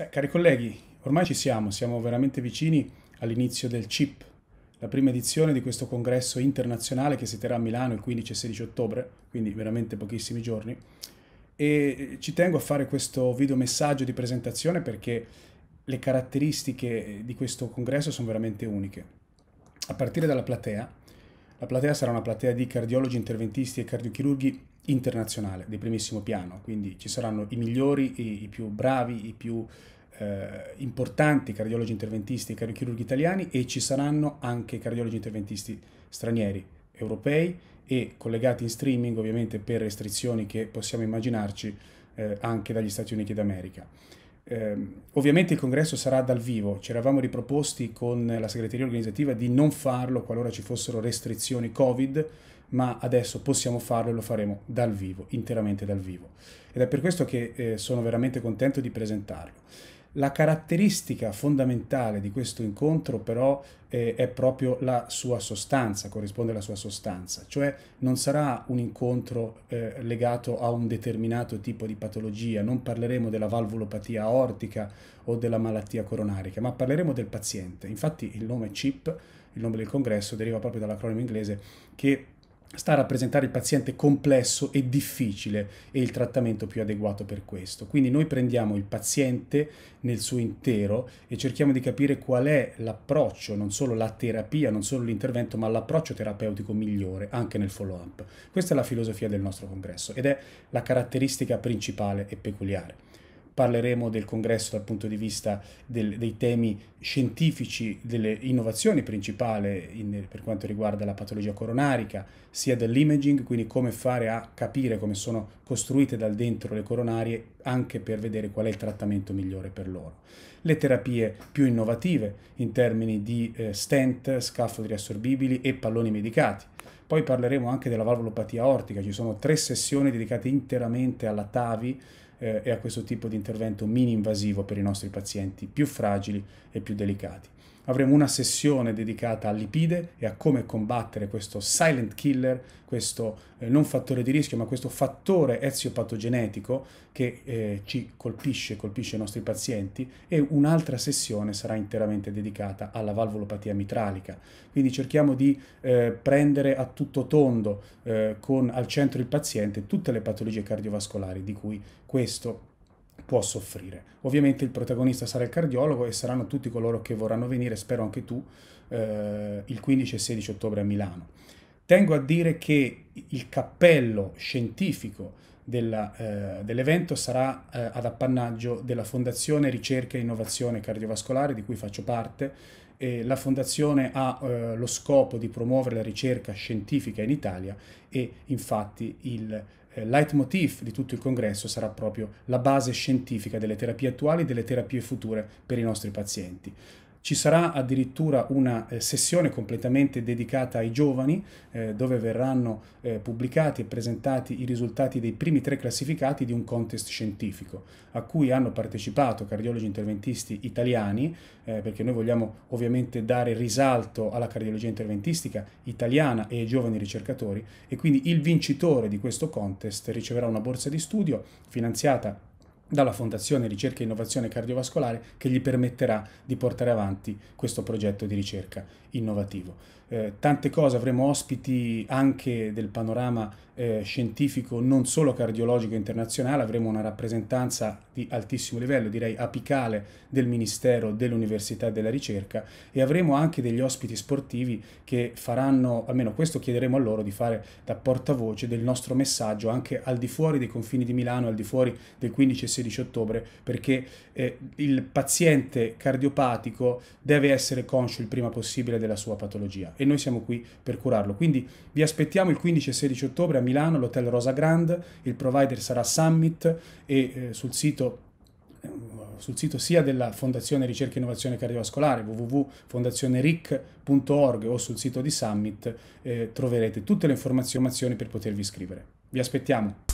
Eh, cari colleghi, ormai ci siamo, siamo veramente vicini all'inizio del CIP, la prima edizione di questo congresso internazionale che si terrà a Milano il 15 e 16 ottobre, quindi veramente pochissimi giorni. E ci tengo a fare questo video messaggio di presentazione perché le caratteristiche di questo congresso sono veramente uniche. A partire dalla platea, la platea sarà una platea di cardiologi, interventisti e cardiochirurghi internazionale, di primissimo piano, quindi ci saranno i migliori, i, i più bravi, i più eh, importanti cardiologi interventisti e cardiochirurghi italiani e ci saranno anche cardiologi interventisti stranieri, europei e collegati in streaming ovviamente per restrizioni che possiamo immaginarci eh, anche dagli Stati Uniti d'America. Eh, ovviamente il congresso sarà dal vivo, ci eravamo riproposti con la segreteria organizzativa di non farlo qualora ci fossero restrizioni Covid, ma adesso possiamo farlo e lo faremo dal vivo, interamente dal vivo. Ed è per questo che eh, sono veramente contento di presentarlo. La caratteristica fondamentale di questo incontro però eh, è proprio la sua sostanza, corrisponde alla sua sostanza, cioè non sarà un incontro eh, legato a un determinato tipo di patologia, non parleremo della valvulopatia aortica o della malattia coronarica, ma parleremo del paziente. Infatti il nome CIP, il nome del congresso, deriva proprio dall'acronimo inglese che sta a rappresentare il paziente complesso e difficile e il trattamento più adeguato per questo. Quindi noi prendiamo il paziente nel suo intero e cerchiamo di capire qual è l'approccio, non solo la terapia, non solo l'intervento, ma l'approccio terapeutico migliore anche nel follow-up. Questa è la filosofia del nostro congresso ed è la caratteristica principale e peculiare parleremo del congresso dal punto di vista del, dei temi scientifici, delle innovazioni principali in, per quanto riguarda la patologia coronarica, sia dell'imaging, quindi come fare a capire come sono costruite dal dentro le coronarie anche per vedere qual è il trattamento migliore per loro. Le terapie più innovative in termini di eh, stent, scaffold riassorbibili e palloni medicati poi parleremo anche della valvolopatia aortica, ci sono tre sessioni dedicate interamente alla TAVI eh, e a questo tipo di intervento mini invasivo per i nostri pazienti più fragili e più delicati avremo una sessione dedicata al lipide e a come combattere questo silent killer, questo eh, non fattore di rischio, ma questo fattore eziopatogenetico che eh, ci colpisce, colpisce i nostri pazienti e un'altra sessione sarà interamente dedicata alla valvolopatia mitralica. Quindi cerchiamo di eh, prendere a tutto tondo eh, con al centro il paziente tutte le patologie cardiovascolari di cui questo può soffrire. Ovviamente il protagonista sarà il cardiologo e saranno tutti coloro che vorranno venire, spero anche tu, eh, il 15 e 16 ottobre a Milano. Tengo a dire che il cappello scientifico della, eh, dell'evento sarà eh, ad appannaggio della Fondazione Ricerca e Innovazione Cardiovascolare di cui faccio parte. E la Fondazione ha eh, lo scopo di promuovere la ricerca scientifica in Italia e infatti il eh, leitmotiv di tutto il congresso sarà proprio la base scientifica delle terapie attuali e delle terapie future per i nostri pazienti. Ci sarà addirittura una eh, sessione completamente dedicata ai giovani, eh, dove verranno eh, pubblicati e presentati i risultati dei primi tre classificati di un contest scientifico, a cui hanno partecipato cardiologi interventisti italiani, eh, perché noi vogliamo ovviamente dare risalto alla cardiologia interventistica italiana e ai giovani ricercatori, e quindi il vincitore di questo contest riceverà una borsa di studio finanziata dalla Fondazione Ricerca e Innovazione Cardiovascolare che gli permetterà di portare avanti questo progetto di ricerca innovativo. Eh, tante cose, avremo ospiti anche del panorama eh, scientifico non solo cardiologico internazionale, avremo una rappresentanza di altissimo livello, direi apicale del Ministero dell'Università e della Ricerca e avremo anche degli ospiti sportivi che faranno, almeno questo chiederemo a loro di fare da portavoce del nostro messaggio anche al di fuori dei confini di Milano, al di fuori del 15 e 16 ottobre perché eh, il paziente cardiopatico deve essere conscio il prima possibile della sua patologia e noi siamo qui per curarlo. Quindi vi aspettiamo il 15 e 16 ottobre a Milano all'Hotel Rosa Grande, il provider sarà Summit e eh, sul sito eh, sul sito sia della Fondazione Ricerca e Innovazione Cardiovascolare www.fondazioneric.org o sul sito di Summit eh, troverete tutte le informazioni per potervi iscrivere. Vi aspettiamo!